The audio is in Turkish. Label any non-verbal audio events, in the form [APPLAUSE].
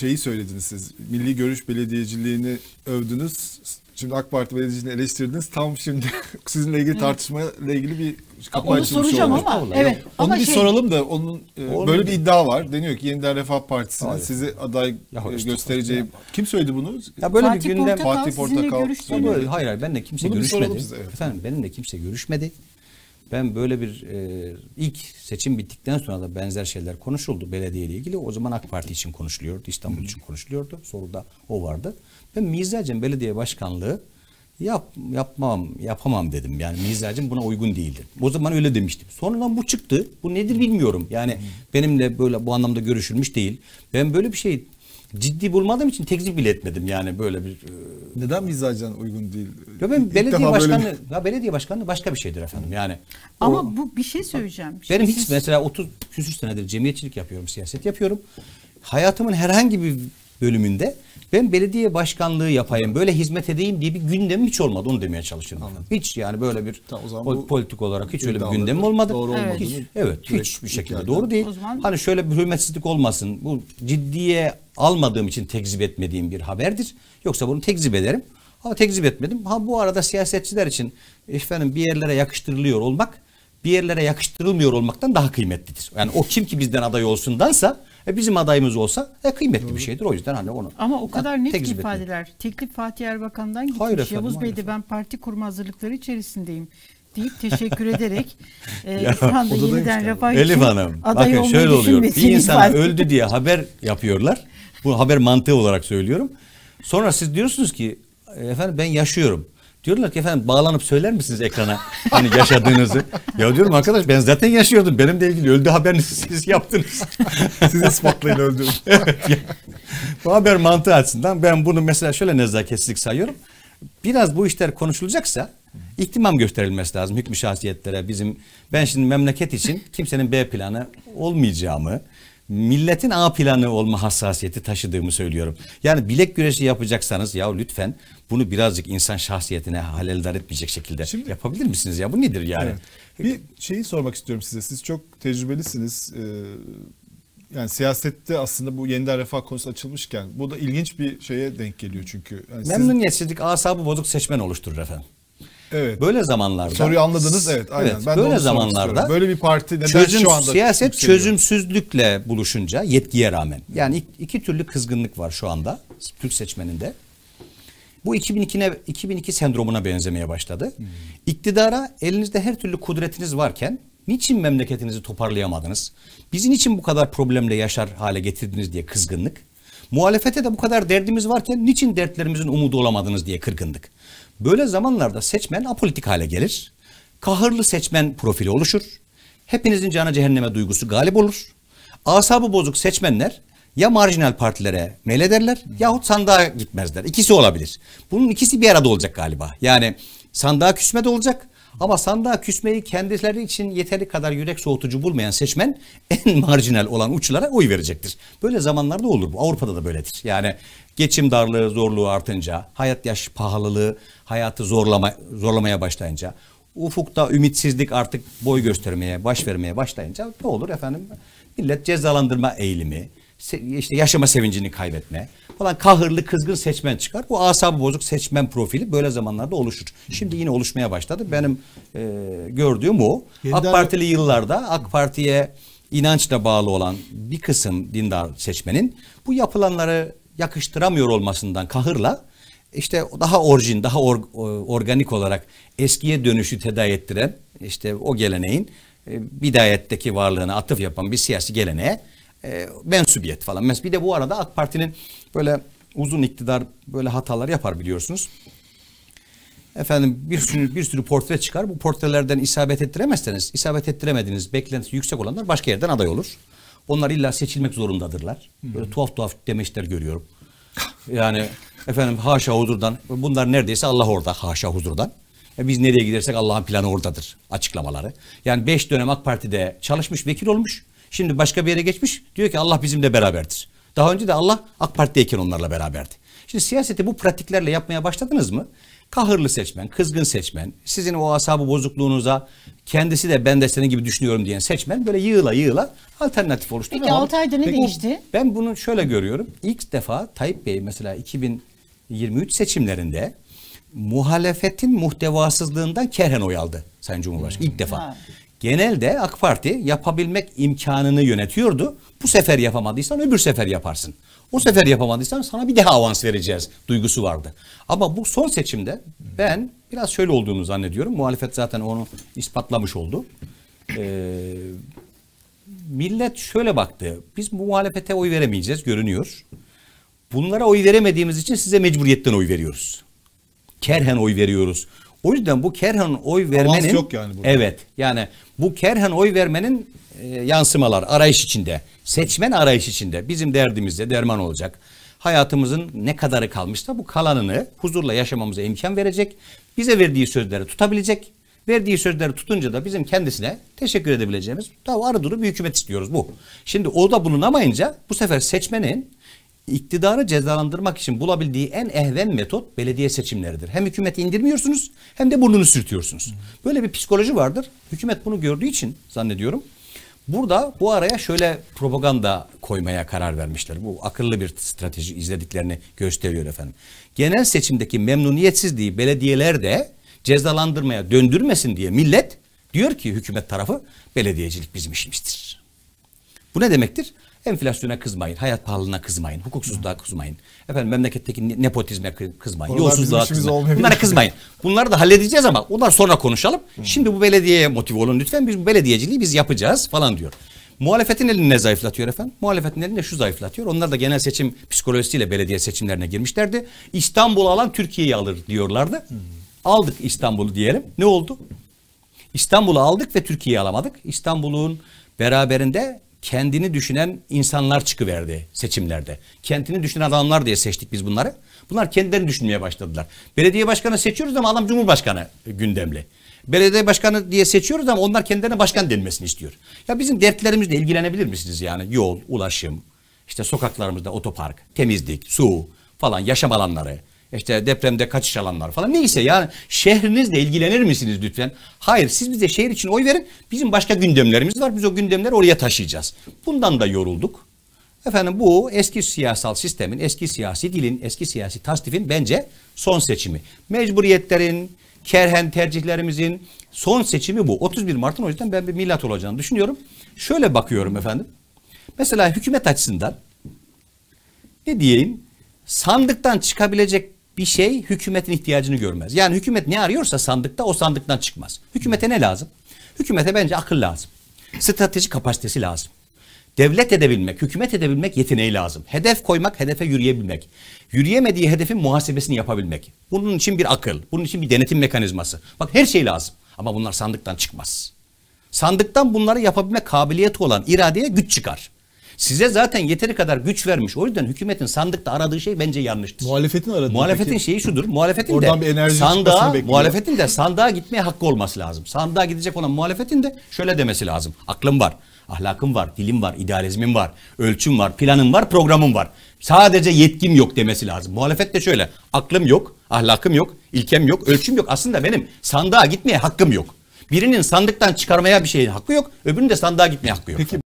şeyi söylediniz siz. Milli Görüş Belediyeciliğini övdünüz. Şimdi AK Parti belediyesini eleştirdiniz. Tam şimdi [LAUGHS] sizinle ilgili evet. tartışmayla ilgili bir kapı Onu soracağım olmuş. ama. Evet. Onu ama bir şey... soralım da onun e, böyle bir iddia var. Deniyor ki Yeniden Refah Partisi'nin sizi aday ya e, göstereceği. Ya. Kim söyledi bunu? Ya böyle Fatih bir gündem Portakal, Fatih Portakal. Sizinle görüşmedi. Hayır hayır ben de kimse bunu görüşmedi. Size, evet. Efendim benim de kimse görüşmedi. Ben böyle bir e, ilk seçim bittikten sonra da benzer şeyler konuşuldu belediye ile ilgili. O zaman AK Parti için konuşuluyordu, İstanbul için konuşuluyordu. Soruda o vardı. Ben mizacım belediye başkanlığı yap, yapmam, yapamam dedim. Yani mizacım buna uygun değildir. O zaman öyle demiştim. Sonradan bu çıktı. Bu nedir bilmiyorum. Yani benimle böyle bu anlamda görüşülmüş değil. Ben böyle bir şey ciddi bulmadığım için tekzip bile etmedim yani böyle bir. E, Neden mizacen uygun değil? Ya ben İlk belediye başkanı böyle... ya belediye başkanı başka bir şeydir efendim yani. Ama o, bu bir şey söyleyeceğim. Bak, şey benim hiç siz... mesela 30 küsür senedir cemiyetçilik yapıyorum, siyaset yapıyorum. Hayatımın herhangi bir bölümünde ben belediye başkanlığı yapayım böyle hizmet edeyim diye bir gündemim hiç olmadı onu demeye çalışıyorum. Anladım. Hiç yani böyle bir o zaman po- politik olarak hiç öyle bir gündemim olmadı. Doğru evet. hiç, evet hiçbir şekilde doğru değil. Zaman... Hani şöyle bir hürmetsizlik olmasın bu ciddiye almadığım için tekzip etmediğim bir haberdir. Yoksa bunu tekzip ederim. Ama tekzip etmedim. Ha bu arada siyasetçiler için efendim bir yerlere yakıştırılıyor olmak bir yerlere yakıştırılmıyor olmaktan daha kıymetlidir. Yani o kim ki bizden aday olsundansa e bizim adayımız olsa e kıymetli Doğru. bir şeydir. O yüzden hani onu. Ama o kadar net ki ifadeler. Etmiyor. Teklif Fatih Erbakan'dan gitmiş. Hayır efendim, Yavuz Bey de ben parti kurma hazırlıkları içerisindeyim deyip teşekkür ederek [LAUGHS] e, yeniden refah Elif Hanım, aday bakın şöyle oluyor. Bir insan öldü diye haber yapıyorlar. Bu haber mantığı olarak söylüyorum. Sonra siz diyorsunuz ki e, efendim ben yaşıyorum. Diyorlar ki efendim bağlanıp söyler misiniz ekrana hani yaşadığınızı? ya diyorum arkadaş ben zaten yaşıyordum. Benimle ilgili öldü haberini siz yaptınız. [LAUGHS] siz ispatlayın öldüm. [LAUGHS] Bu haber mantığı açısından ben bunu mesela şöyle nezaketsizlik sayıyorum. Biraz bu işler konuşulacaksa ihtimam gösterilmesi lazım hükmü şahsiyetlere. Bizim ben şimdi memleket için kimsenin B planı olmayacağımı, milletin A planı olma hassasiyeti taşıdığımı söylüyorum. Yani bilek güreşi yapacaksanız ya lütfen bunu birazcık insan şahsiyetine haleldar etmeyecek şekilde Şimdi, yapabilir misiniz ya? Bu nedir yani? Evet. Bir şeyi sormak istiyorum size. Siz çok tecrübelisiniz. Ee, yani siyasette aslında bu yeniden refah konusu açılmışken bu da ilginç bir şeye denk geliyor çünkü. Yani Memnuniyetsizlik sizin... asabı bozuk seçmen oluşturur efendim. Evet. Böyle zamanlarda. Soruyu anladınız evet. Aynen. Evet, ben böyle zamanlarda. Böyle bir parti neden çözüm, şu anda siyaset yükseliyor? çözümsüzlükle buluşunca yetkiye rağmen. Yani iki, iki türlü kızgınlık var şu anda Türk seçmeninde. Bu 2002'ne 2002 sendromuna benzemeye başladı. Hmm. İktidara elinizde her türlü kudretiniz varken niçin memleketinizi toparlayamadınız? Bizi niçin bu kadar problemle yaşar hale getirdiniz diye kızgınlık. Muhalefete de bu kadar derdimiz varken niçin dertlerimizin umudu olamadınız diye kırgındık. Böyle zamanlarda seçmen apolitik hale gelir. Kahırlı seçmen profili oluşur. Hepinizin canı cehenneme duygusu galip olur. Asabı bozuk seçmenler ya marjinal partilere meylederler yahut sandığa gitmezler. İkisi olabilir. Bunun ikisi bir arada olacak galiba. Yani sandığa küsme de olacak ama sandığa küsmeyi kendileri için yeteri kadar yürek soğutucu bulmayan seçmen en [LAUGHS] marjinal olan uçlara oy verecektir. Böyle zamanlarda olur bu. Avrupa'da da böyledir. Yani geçim darlığı, zorluğu artınca, hayat yaş pahalılığı hayatı zorlama, zorlamaya başlayınca, ufukta ümitsizlik artık boy göstermeye, baş vermeye başlayınca ne olur efendim? Millet cezalandırma eğilimi, işte yaşama sevincini kaybetme falan kahırlı kızgın seçmen çıkar. Bu asabı bozuk seçmen profili böyle zamanlarda oluşur. Şimdi yine oluşmaya başladı. Benim e, gördüğüm o. Yeniden... AK Partili yıllarda AK Parti'ye inançla bağlı olan bir kısım dindar seçmenin bu yapılanları yakıştıramıyor olmasından kahırla işte daha orijin, daha or, organik olarak eskiye dönüşü tedavi ettiren işte o geleneğin bidayetteki e, varlığına atıf yapan bir siyasi geleneğe e, mensubiyet falan. mes. Bir de bu arada AK Parti'nin böyle uzun iktidar böyle hatalar yapar biliyorsunuz. Efendim bir sürü, bir sürü portre çıkar. Bu portrelerden isabet ettiremezseniz, isabet ettiremediğiniz beklenti yüksek olanlar başka yerden aday olur. Onlar illa seçilmek zorundadırlar. Hmm. Böyle hmm. tuhaf tuhaf demeçler görüyorum. Yani efendim haşa huzurdan bunlar neredeyse Allah orada haşa huzurdan. E biz nereye gidersek Allah'ın planı oradadır açıklamaları. Yani 5 dönem AK Parti'de çalışmış vekil olmuş. Şimdi başka bir yere geçmiş. Diyor ki Allah bizimle beraberdir. Daha önce de Allah AK Parti'deyken onlarla beraberdi. Şimdi siyaseti bu pratiklerle yapmaya başladınız mı? Kahırlı seçmen, kızgın seçmen, sizin o asabı bozukluğunuza kendisi de ben de senin gibi düşünüyorum diyen seçmen böyle yığıla yığıla alternatif oluşturuyor. Peki 6 ayda ne Peki, değişti? Ben bunu şöyle görüyorum. İlk defa Tayyip Bey mesela 2023 seçimlerinde muhalefetin muhtevasızlığından kerhen oy aldı Sayın Cumhurbaşkanı. ilk defa. Ha genelde AK Parti yapabilmek imkanını yönetiyordu. Bu sefer yapamadıysan öbür sefer yaparsın. O sefer yapamadıysan sana bir daha avans vereceğiz duygusu vardı. Ama bu son seçimde ben biraz şöyle olduğunu zannediyorum. Muhalefet zaten onu ispatlamış oldu. Ee, millet şöyle baktı. Biz bu muhalefete oy veremeyeceğiz görünüyor. Bunlara oy veremediğimiz için size mecburiyetten oy veriyoruz. Kerhen oy veriyoruz. O yüzden bu kerhan oy vermenin Avans yok yani burada. Evet. Yani bu kerhan oy vermenin e, yansımalar arayış içinde. Seçmen arayış içinde. Bizim derdimizde derman olacak. Hayatımızın ne kadarı kalmışsa bu kalanını huzurla yaşamamıza imkan verecek. Bize verdiği sözleri tutabilecek. Verdiği sözleri tutunca da bizim kendisine teşekkür edebileceğimiz tabi arı duru bir hükümet istiyoruz bu. Şimdi o da bulunamayınca bu sefer seçmenin iktidarı cezalandırmak için bulabildiği en ehven metot belediye seçimleridir. Hem hükümeti indirmiyorsunuz hem de burnunu sürtüyorsunuz. Böyle bir psikoloji vardır. Hükümet bunu gördüğü için zannediyorum Burada bu araya şöyle propaganda koymaya karar vermişler. Bu akıllı bir strateji izlediklerini gösteriyor efendim. Genel seçimdeki memnuniyetsizliği belediyeler de cezalandırmaya döndürmesin diye millet diyor ki hükümet tarafı belediyecilik bizim işimizdir. Bu ne demektir? Enflasyona kızmayın, hayat pahalılığına kızmayın, hukuksuzluğa kızmayın. Efendim memleketteki nepotizme kızmayın, Oralar yolsuzluğa kızmayın. Bunlara kızmayın. Bunları da halledeceğiz ama bunlar sonra konuşalım. Hı. Hmm. Şimdi bu belediyeye motive olun lütfen. Biz bu belediyeciliği biz yapacağız falan diyor. Muhalefetin elini ne zayıflatıyor efendim? Muhalefetin elini şu zayıflatıyor. Onlar da genel seçim psikolojisiyle belediye seçimlerine girmişlerdi. İstanbul alan Türkiye'yi alır diyorlardı. Hı. Hmm. Aldık İstanbul'u diyelim. Ne oldu? İstanbul'u aldık ve Türkiye'yi alamadık. İstanbul'un beraberinde kendini düşünen insanlar çıkıverdi seçimlerde. Kendini düşünen adamlar diye seçtik biz bunları. Bunlar kendilerini düşünmeye başladılar. Belediye başkanı seçiyoruz ama adam cumhurbaşkanı gündemli. Belediye başkanı diye seçiyoruz ama onlar kendilerine başkan denmesini istiyor. Ya bizim dertlerimizle ilgilenebilir misiniz yani? Yol, ulaşım, işte sokaklarımızda otopark, temizlik, su falan, yaşam alanları, işte depremde kaçış alanlar falan neyse yani şehrinizle ilgilenir misiniz lütfen? Hayır siz bize şehir için oy verin bizim başka gündemlerimiz var biz o gündemleri oraya taşıyacağız. Bundan da yorulduk. Efendim bu eski siyasal sistemin, eski siyasi dilin, eski siyasi tasdifin bence son seçimi. Mecburiyetlerin, kerhen tercihlerimizin son seçimi bu. 31 Mart'ın o yüzden ben bir millet olacağını düşünüyorum. Şöyle bakıyorum efendim. Mesela hükümet açısından ne diyeyim? Sandıktan çıkabilecek bir şey hükümetin ihtiyacını görmez. Yani hükümet ne arıyorsa sandıkta o sandıktan çıkmaz. Hükümete ne lazım? Hükümete bence akıl lazım. Strateji kapasitesi lazım. Devlet edebilmek, hükümet edebilmek yeteneği lazım. Hedef koymak, hedefe yürüyebilmek. Yürüyemediği hedefin muhasebesini yapabilmek. Bunun için bir akıl, bunun için bir denetim mekanizması. Bak her şey lazım ama bunlar sandıktan çıkmaz. Sandıktan bunları yapabilme kabiliyeti olan iradeye güç çıkar. Size zaten yeteri kadar güç vermiş. O yüzden hükümetin sandıkta aradığı şey bence yanlıştır. Muhalefetin aradığı. Muhalefetin peki. şeyi şudur. Muhalefetin Oradan de bir enerji sandığa, muhalefetin de sandığa gitmeye hakkı olması lazım. Sandığa gidecek olan muhalefetin de şöyle demesi lazım. Aklım var, ahlakım var, dilim var, idealizmim var, ölçüm var, planım var, programım var. Sadece yetkim yok demesi lazım. Muhalefet de şöyle. Aklım yok, ahlakım yok, ilkem yok, ölçüm yok. Aslında benim sandığa gitmeye hakkım yok. Birinin sandıktan çıkarmaya bir şeyin hakkı yok, öbürünün de sandığa gitmeye hakkı yok. Peki